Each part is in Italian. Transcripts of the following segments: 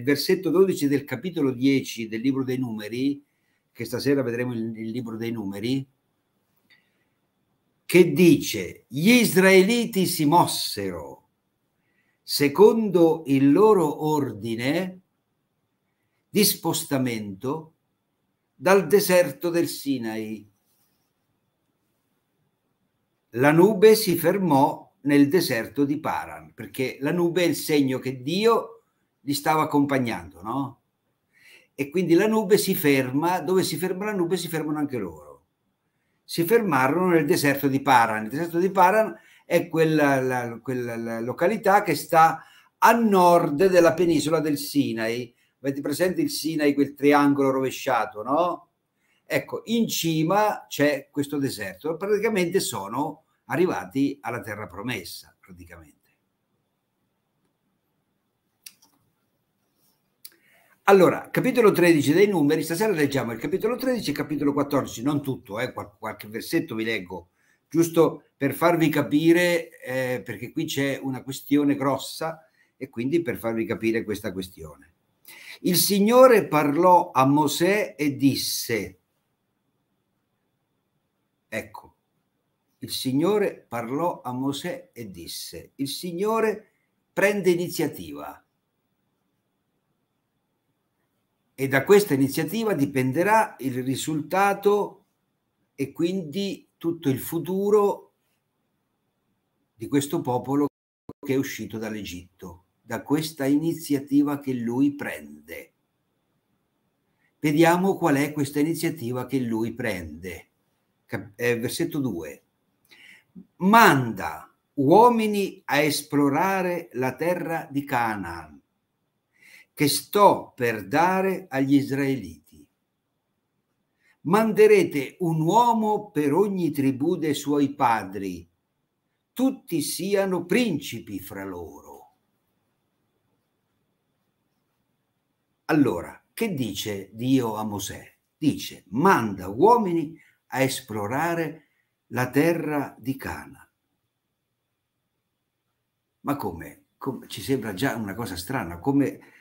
il versetto 12 del capitolo 10 del libro dei numeri, che stasera vedremo il, il libro dei numeri, che dice, gli israeliti si mossero secondo il loro ordine di spostamento dal deserto del Sinai. La nube si fermò nel deserto di Paran, perché la nube è il segno che Dio li stava accompagnando, no? E quindi la nube si ferma, dove si ferma la nube si fermano anche loro. Si fermarono nel deserto di Paran. Il deserto di Paran è quella, la, quella la località che sta a nord della penisola del Sinai. Avete presente il Sinai, quel triangolo rovesciato, no? Ecco, in cima c'è questo deserto. Praticamente sono arrivati alla terra promessa, praticamente. Allora, capitolo 13 dei numeri, stasera leggiamo il capitolo 13 e il capitolo 14, non tutto, eh, qual- qualche versetto vi leggo, giusto per farvi capire, eh, perché qui c'è una questione grossa e quindi per farvi capire questa questione. Il Signore parlò a Mosè e disse, ecco, il Signore parlò a Mosè e disse, il Signore prende iniziativa e da questa iniziativa dipenderà il risultato e quindi tutto il futuro di questo popolo che è uscito dall'Egitto, da questa iniziativa che lui prende. Vediamo qual è questa iniziativa che lui prende. Eh, versetto 2. Manda uomini a esplorare la terra di Canaan che sto per dare agli israeliti. Manderete un uomo per ogni tribù dei suoi padri, tutti siano principi fra loro. Allora, che dice Dio a Mosè? Dice, manda uomini a esplorare la terra di Cana. Ma come? come? Ci sembra già una cosa strana, come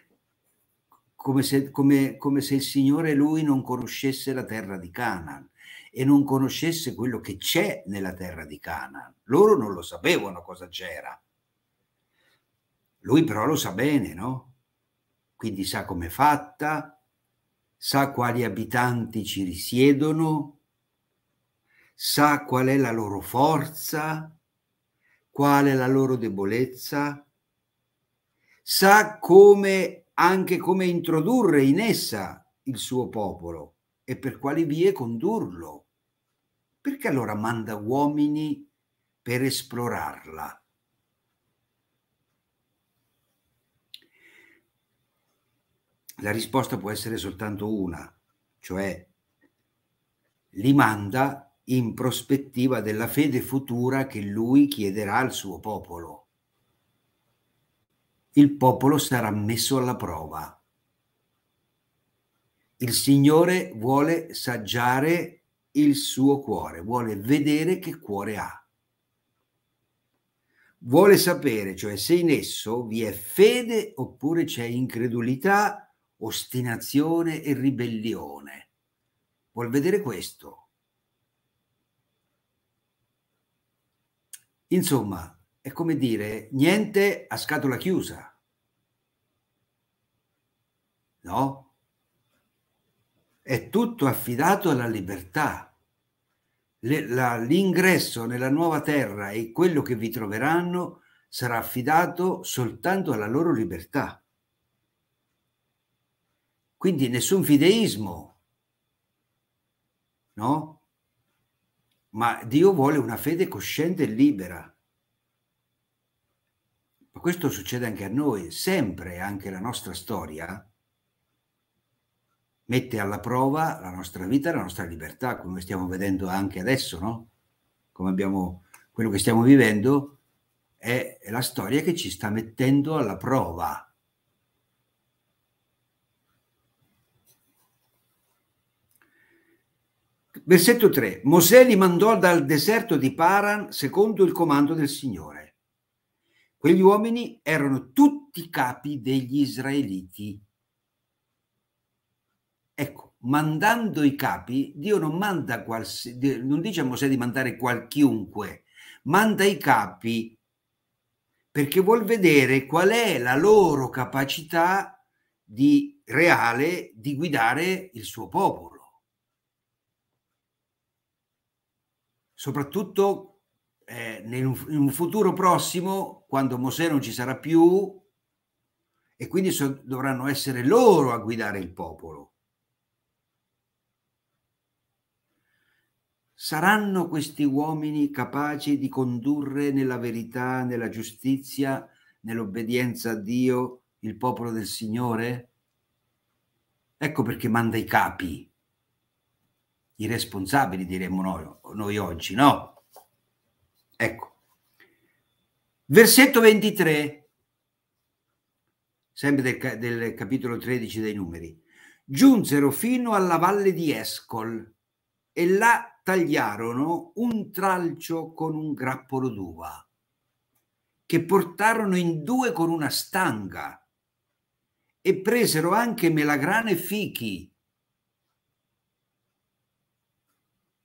come se, come, come se il Signore lui non conoscesse la terra di Canaan e non conoscesse quello che c'è nella terra di Canaan. Loro non lo sapevano cosa c'era. Lui però lo sa bene, no? Quindi sa com'è fatta, sa quali abitanti ci risiedono, sa qual è la loro forza, qual è la loro debolezza, sa come anche come introdurre in essa il suo popolo e per quali vie condurlo. Perché allora manda uomini per esplorarla? La risposta può essere soltanto una, cioè li manda in prospettiva della fede futura che lui chiederà al suo popolo il popolo sarà messo alla prova. Il Signore vuole saggiare il suo cuore, vuole vedere che cuore ha. Vuole sapere, cioè, se in esso vi è fede oppure c'è incredulità, ostinazione e ribellione. Vuol vedere questo. Insomma, è come dire niente a scatola chiusa. No? È tutto affidato alla libertà. l'ingresso nella nuova terra e quello che vi troveranno sarà affidato soltanto alla loro libertà. Quindi nessun fideismo, no? Ma Dio vuole una fede cosciente e libera ma questo succede anche a noi, sempre anche la nostra storia mette alla prova la nostra vita, la nostra libertà, come stiamo vedendo anche adesso, no? Come abbiamo, quello che stiamo vivendo è, è la storia che ci sta mettendo alla prova. Versetto 3. Mosè li mandò dal deserto di Paran secondo il comando del Signore. Quegli uomini erano tutti capi degli israeliti. Ecco, mandando i capi, Dio non manda qualsiasi, non dice a Mosè di mandare qualchiunque, manda i capi perché vuol vedere qual è la loro capacità di reale di guidare il suo popolo. Soprattutto eh, in un futuro prossimo quando Mosè non ci sarà più e quindi so, dovranno essere loro a guidare il popolo. Saranno questi uomini capaci di condurre nella verità, nella giustizia, nell'obbedienza a Dio il popolo del Signore? Ecco perché manda i capi, i responsabili diremmo noi, noi oggi, no? Ecco. Versetto 23, sempre del, del capitolo 13 dei numeri. Giunsero fino alla valle di Escol e là tagliarono un tralcio con un grappolo d'uva che portarono in due con una stanga e presero anche melagrane fichi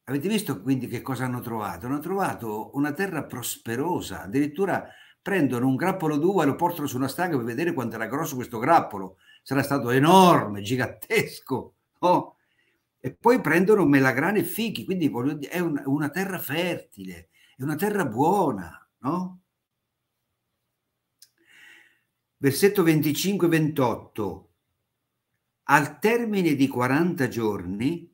Avete visto quindi che cosa hanno trovato? Hanno trovato una terra prosperosa, addirittura prendono un grappolo d'uva e lo portano su una stanga per vedere quanto era grosso questo grappolo. Sarà stato enorme, gigantesco. No? E poi prendono melagrane e fichi, quindi è una terra fertile, è una terra buona. No? Versetto 25-28. Al termine di 40 giorni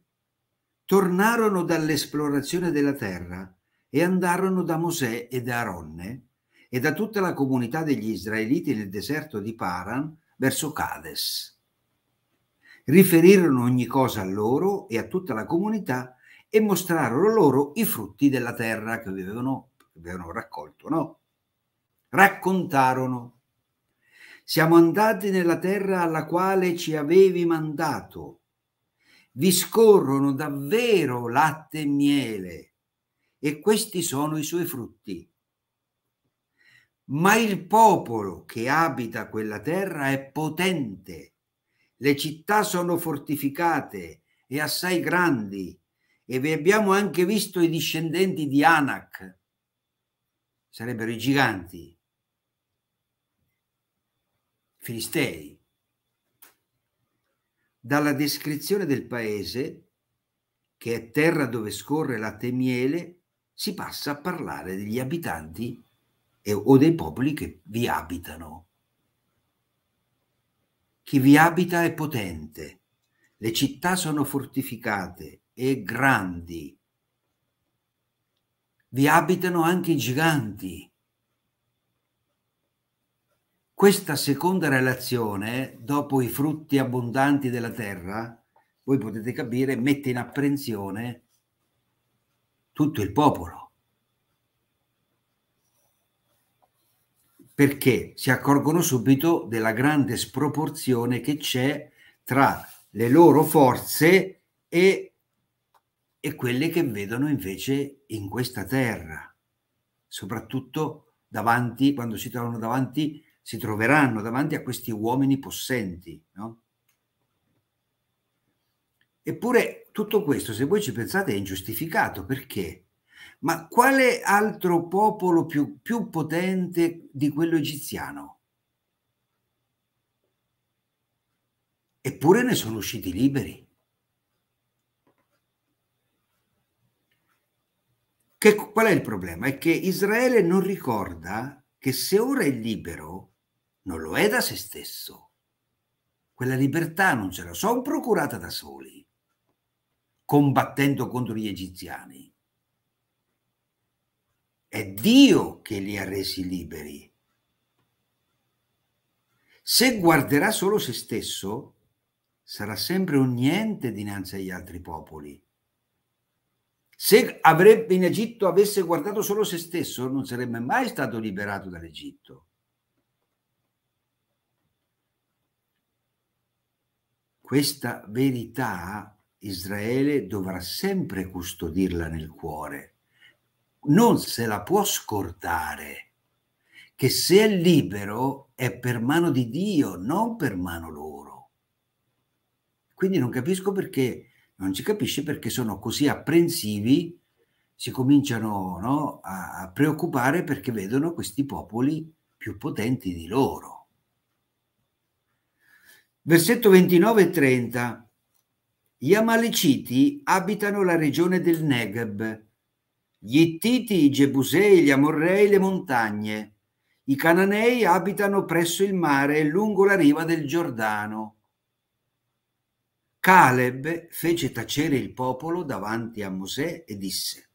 tornarono dall'esplorazione della terra e andarono da Mosè e da Aronne e da tutta la comunità degli israeliti nel deserto di Paran verso Cades. Riferirono ogni cosa a loro e a tutta la comunità e mostrarono loro i frutti della terra che avevano, avevano raccolto. No? Raccontarono. Siamo andati nella terra alla quale ci avevi mandato vi scorrono davvero latte e miele, e questi sono i suoi frutti. Ma il popolo che abita quella terra è potente, le città sono fortificate e assai grandi, e vi abbiamo anche visto i discendenti di Anak, sarebbero i giganti filistei. Dalla descrizione del paese, che è terra dove scorre latte e miele, si passa a parlare degli abitanti e, o dei popoli che vi abitano. Chi vi abita è potente, le città sono fortificate e grandi. Vi abitano anche i giganti questa seconda relazione, dopo i frutti abbondanti della terra, voi potete capire, mette in apprensione tutto il popolo. Perché si accorgono subito della grande sproporzione che c'è tra le loro forze e, e quelle che vedono invece in questa terra, soprattutto davanti, quando si trovano davanti a si troveranno davanti a questi uomini possenti. No? Eppure tutto questo, se voi ci pensate, è ingiustificato perché? Ma quale altro popolo più, più potente di quello egiziano? Eppure ne sono usciti liberi. Che, qual è il problema? È che Israele non ricorda che se ora è libero, non lo è da se stesso. Quella libertà non ce la sono procurata da soli, combattendo contro gli egiziani. È Dio che li ha resi liberi. Se guarderà solo se stesso, sarà sempre un niente dinanzi agli altri popoli. Se avrebbe in Egitto avesse guardato solo se stesso, non sarebbe mai stato liberato dall'Egitto. Questa verità Israele dovrà sempre custodirla nel cuore, non se la può scordare, che se è libero è per mano di Dio, non per mano loro. Quindi non capisco perché, non ci capisce perché sono così apprensivi, si cominciano no, a preoccupare perché vedono questi popoli più potenti di loro. Versetto 29 e 30. Gli Amaleciti abitano la regione del Negeb, gli Ittiti, i Gebusei, gli Amorrei, le montagne. I Cananei abitano presso il mare e lungo la riva del Giordano. Caleb fece tacere il popolo davanti a Mosè e disse,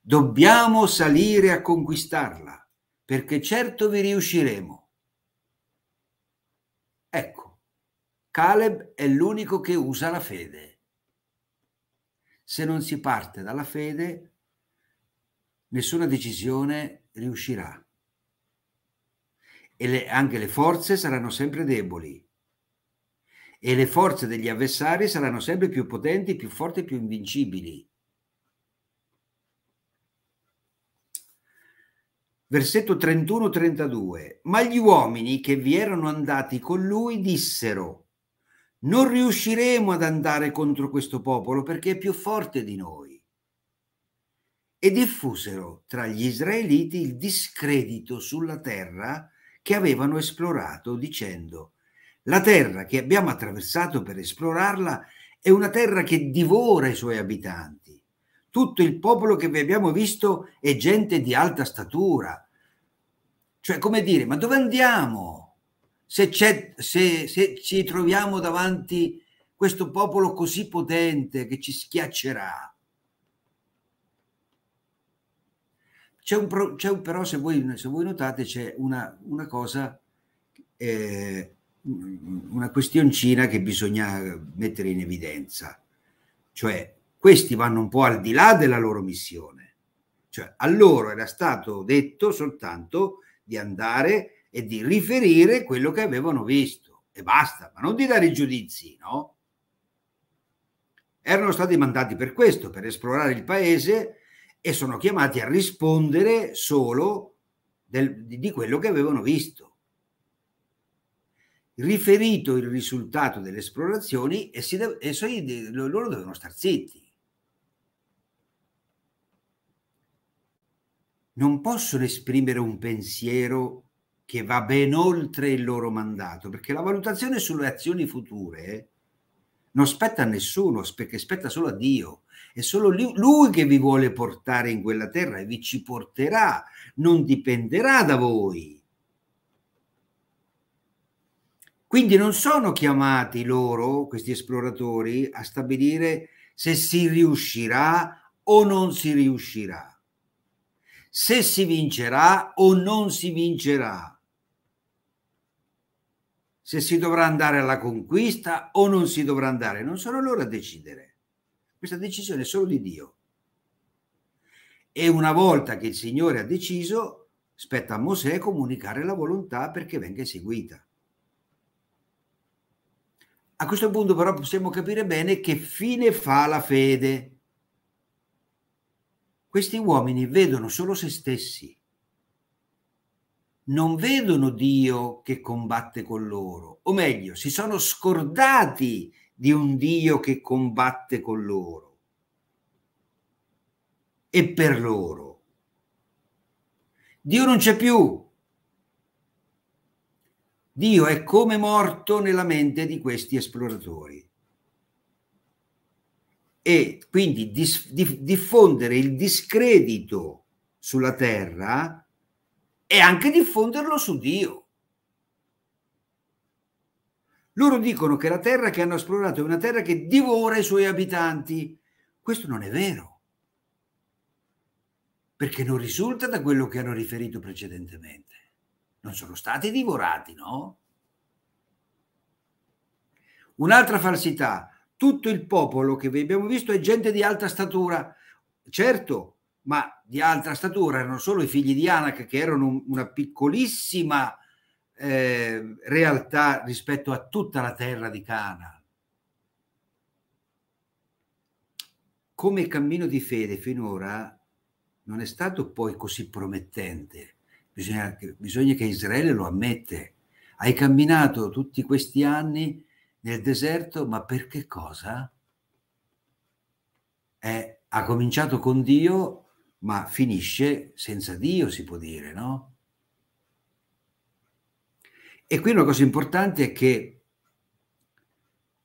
Dobbiamo salire a conquistarla, perché certo vi riusciremo. Ecco, Caleb è l'unico che usa la fede. Se non si parte dalla fede, nessuna decisione riuscirà. E le, anche le forze saranno sempre deboli. E le forze degli avversari saranno sempre più potenti, più forti, più invincibili. versetto 31-32, ma gli uomini che vi erano andati con lui dissero, non riusciremo ad andare contro questo popolo perché è più forte di noi. E diffusero tra gli israeliti il discredito sulla terra che avevano esplorato, dicendo, la terra che abbiamo attraversato per esplorarla è una terra che divora i suoi abitanti tutto il popolo che vi abbiamo visto è gente di alta statura. Cioè, come dire, ma dove andiamo? Se, se, se ci troviamo davanti questo popolo così potente che ci schiaccerà. C'è un, c'è un, però, se voi, se voi notate, c'è una, una cosa, eh, una questioncina che bisogna mettere in evidenza. Cioè, questi vanno un po' al di là della loro missione. Cioè a loro era stato detto soltanto di andare e di riferire quello che avevano visto e basta, ma non di dare giudizi, no? Erano stati mandati per questo, per esplorare il paese e sono chiamati a rispondere solo del, di quello che avevano visto riferito il risultato delle esplorazioni e, si, e so, loro devono star zitti. non possono esprimere un pensiero che va ben oltre il loro mandato, perché la valutazione sulle azioni future non spetta a nessuno, perché spetta solo a Dio. È solo Lui che vi vuole portare in quella terra e vi ci porterà, non dipenderà da voi. Quindi non sono chiamati loro, questi esploratori, a stabilire se si riuscirà o non si riuscirà se si vincerà o non si vincerà, se si dovrà andare alla conquista o non si dovrà andare. Non sono loro a decidere. Questa decisione è solo di Dio. E una volta che il Signore ha deciso, spetta a Mosè comunicare la volontà perché venga eseguita. A questo punto però possiamo capire bene che fine fa la fede questi uomini vedono solo se stessi, non vedono Dio che combatte con loro, o meglio, si sono scordati di un Dio che combatte con loro e per loro. Dio non c'è più. Dio è come morto nella mente di questi esploratori e quindi diffondere il discredito sulla terra e anche diffonderlo su Dio. Loro dicono che la terra che hanno esplorato è una terra che divora i suoi abitanti. Questo non è vero, perché non risulta da quello che hanno riferito precedentemente. Non sono stati divorati, no? Un'altra falsità tutto il popolo che vi abbiamo visto è gente di alta statura, certo, ma di alta statura erano solo i figli di Anak che erano una piccolissima eh, realtà rispetto a tutta la terra di Cana. Come cammino di fede finora non è stato poi così promettente, bisogna, bisogna che Israele lo ammette. Hai camminato tutti questi anni nel deserto, ma per che cosa? È, ha cominciato con Dio, ma finisce senza Dio, si può dire, no? E qui una cosa importante è che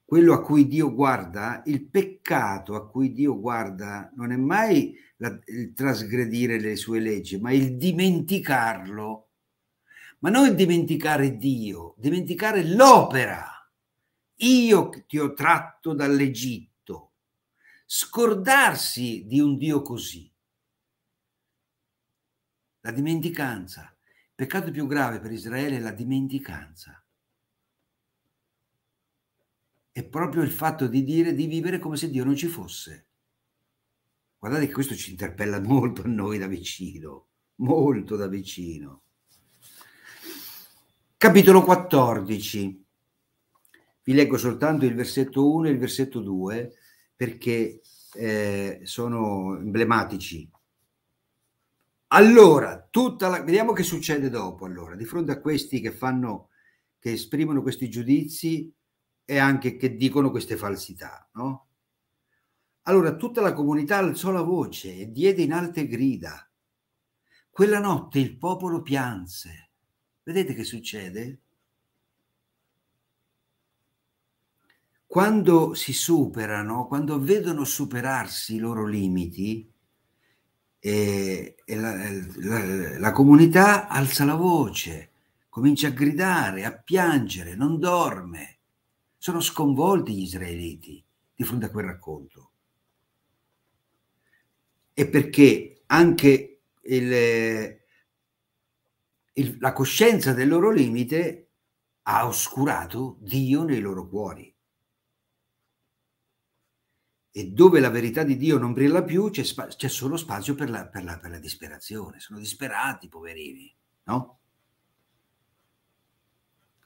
quello a cui Dio guarda, il peccato a cui Dio guarda, non è mai la, il trasgredire le sue leggi, ma il dimenticarlo. Ma non il dimenticare Dio, dimenticare l'opera io ti ho tratto dall'Egitto. Scordarsi di un Dio così. La dimenticanza. Il peccato più grave per Israele è la dimenticanza. È proprio il fatto di dire, di vivere come se Dio non ci fosse. Guardate che questo ci interpella molto a noi da vicino, molto da vicino. Capitolo 14. Vi leggo soltanto il versetto 1 e il versetto 2 perché eh, sono emblematici. Allora, tutta la... vediamo che succede dopo. Allora, di fronte a questi che fanno, che esprimono questi giudizi e anche che dicono queste falsità, no? Allora, tutta la comunità alzò la voce e diede in alte grida. Quella notte il popolo pianse. Vedete che succede? quando si superano, quando vedono superarsi i loro limiti, eh, la, la, la comunità alza la voce, comincia a gridare, a piangere, non dorme. Sono sconvolti gli israeliti di fronte a quel racconto. E perché anche il, il, la coscienza del loro limite ha oscurato Dio nei loro cuori e dove la verità di Dio non brilla più c'è, spa- c'è solo spazio per la, per, la, per la, disperazione. Sono disperati, poverini, no?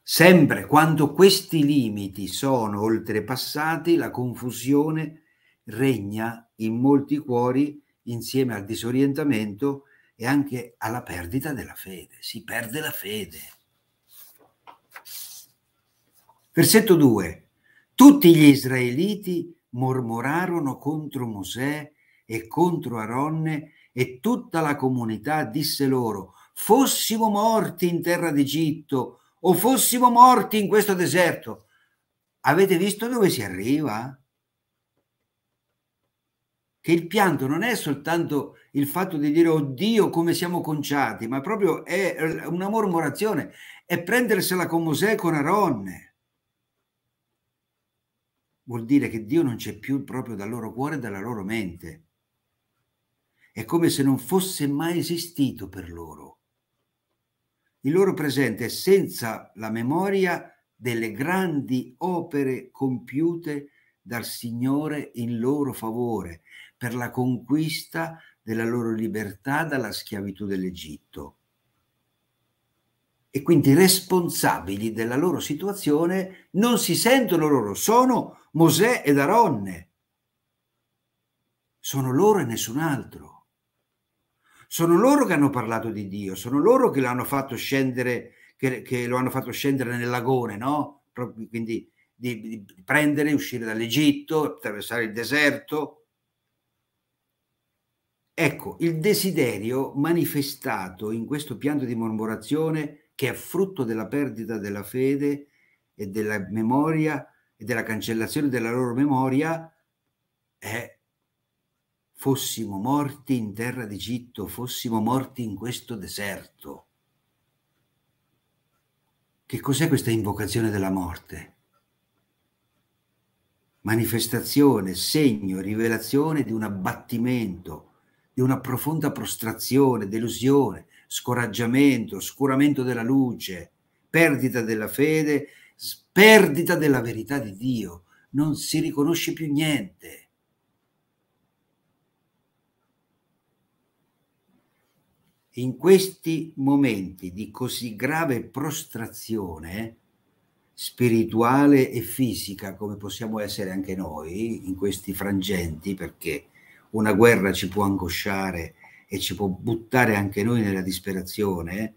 Sempre quando questi limiti sono oltrepassati, la confusione regna in molti cuori insieme al disorientamento e anche alla perdita della fede. Si perde la fede. Versetto 2. Tutti gli israeliti mormorarono contro Mosè e contro Aronne e tutta la comunità disse loro, fossimo morti in terra d'Egitto o fossimo morti in questo deserto. Avete visto dove si arriva? Che il pianto non è soltanto il fatto di dire oddio come siamo conciati, ma proprio è una mormorazione, è prendersela con Mosè e con Aronne vuol dire che Dio non c'è più proprio dal loro cuore e dalla loro mente. È come se non fosse mai esistito per loro. Il loro presente è senza la memoria delle grandi opere compiute dal Signore in loro favore per la conquista della loro libertà dalla schiavitù dell'Egitto e quindi responsabili della loro situazione non si sentono loro, sono Mosè ed Aronne. Sono loro e nessun altro. Sono loro che hanno parlato di Dio, sono loro che lo hanno fatto scendere, che, che lo hanno fatto scendere nel lagone, no? Quindi di, di prendere, uscire dall'Egitto, attraversare il deserto. Ecco, il desiderio manifestato in questo pianto di mormorazione, che è frutto della perdita della fede e della memoria, e della cancellazione della loro memoria è fossimo morti in terra d'Egitto, fossimo morti in questo deserto. Che cos'è questa invocazione della morte? Manifestazione, segno, rivelazione di un abbattimento, di una profonda prostrazione, delusione, scoraggiamento, oscuramento della luce, perdita della fede perdita della verità di Dio, non si riconosce più niente. In questi momenti di così grave prostrazione spirituale e fisica come possiamo essere anche noi in questi frangenti, perché una guerra ci può angosciare e ci può buttare anche noi nella disperazione,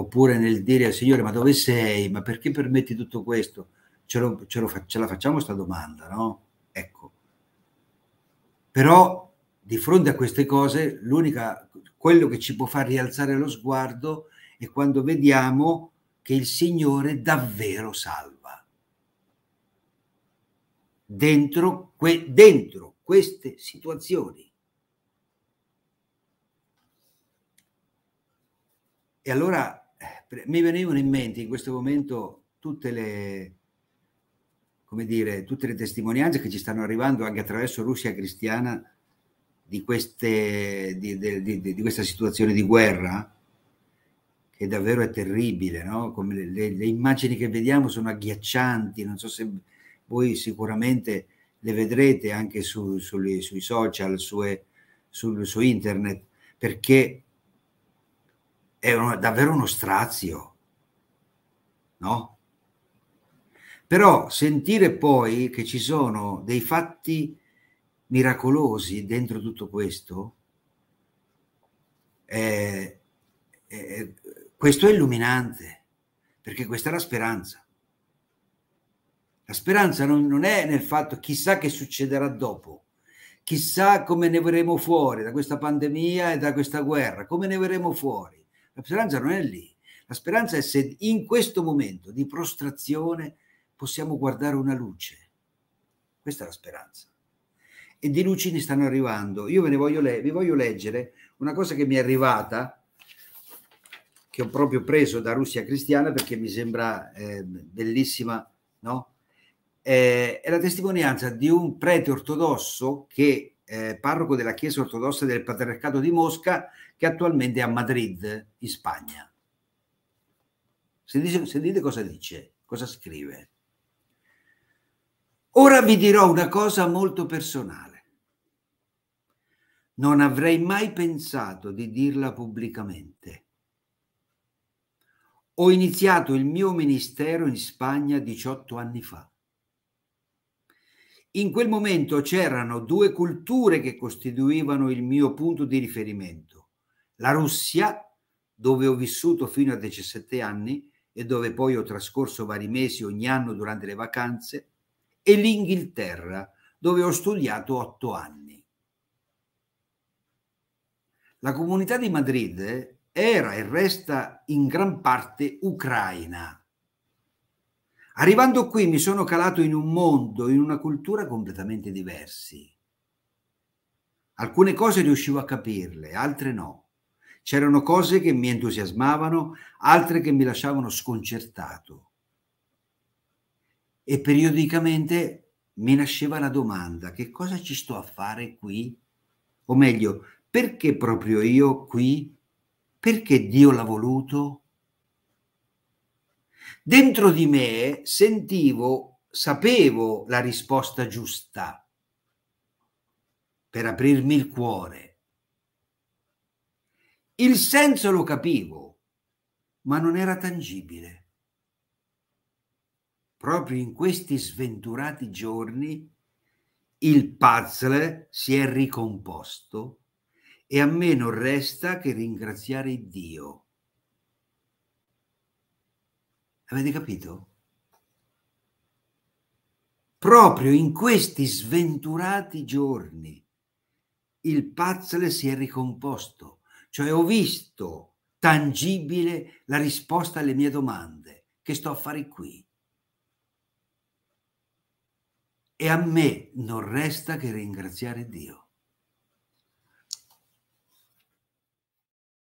oppure nel dire al Signore ma dove sei? Ma perché permetti tutto questo? Ce, lo, ce, lo, ce la facciamo questa domanda, no? Ecco. Però di fronte a queste cose l'unica, quello che ci può far rialzare lo sguardo è quando vediamo che il Signore davvero salva. Dentro, que, dentro queste situazioni. E allora mi venivano in mente in questo momento tutte le, come dire, tutte le testimonianze che ci stanno arrivando anche attraverso Russia Cristiana di, queste, di, di, di questa situazione di guerra, che davvero è terribile, no? le, le, immagini che vediamo sono agghiaccianti, non so se voi sicuramente le vedrete anche su, sulle, sui social, su, su, su internet, perché è uno, davvero uno strazio, no? Però sentire poi che ci sono dei fatti miracolosi dentro tutto questo, eh, eh, questo è illuminante, perché questa è la speranza. La speranza non, non è nel fatto chissà che succederà dopo, chissà come ne verremo fuori da questa pandemia e da questa guerra, come ne verremo fuori. La speranza non è lì. La speranza è se in questo momento di prostrazione possiamo guardare una luce. Questa è la speranza. E di luci ne stanno arrivando. Io ve ne voglio, le- vi voglio leggere una cosa che mi è arrivata, che ho proprio preso da Russia Cristiana perché mi sembra eh, bellissima, no? Eh, è la testimonianza di un prete ortodosso che eh, parroco della Chiesa ortodossa del Patriarcato di Mosca, che attualmente è a Madrid, in Spagna. Sentite, sentite cosa dice, cosa scrive. Ora vi dirò una cosa molto personale. Non avrei mai pensato di dirla pubblicamente. Ho iniziato il mio ministero in Spagna 18 anni fa. In quel momento c'erano due culture che costituivano il mio punto di riferimento. La Russia, dove ho vissuto fino a 17 anni e dove poi ho trascorso vari mesi ogni anno durante le vacanze, e l'Inghilterra, dove ho studiato otto anni. La comunità di Madrid era e resta in gran parte ucraina. Arrivando qui mi sono calato in un mondo, in una cultura completamente diversi. Alcune cose riuscivo a capirle, altre no. C'erano cose che mi entusiasmavano, altre che mi lasciavano sconcertato. E periodicamente mi nasceva la domanda, che cosa ci sto a fare qui? O meglio, perché proprio io qui? Perché Dio l'ha voluto? dentro di me sentivo, sapevo la risposta giusta per aprirmi il cuore. Il senso lo capivo, ma non era tangibile. Proprio in questi sventurati giorni il puzzle si è ricomposto e a me non resta che ringraziare Dio Avete capito? Proprio in questi sventurati giorni il puzzle si è ricomposto, cioè ho visto tangibile la risposta alle mie domande. Che sto a fare qui? E a me non resta che ringraziare Dio.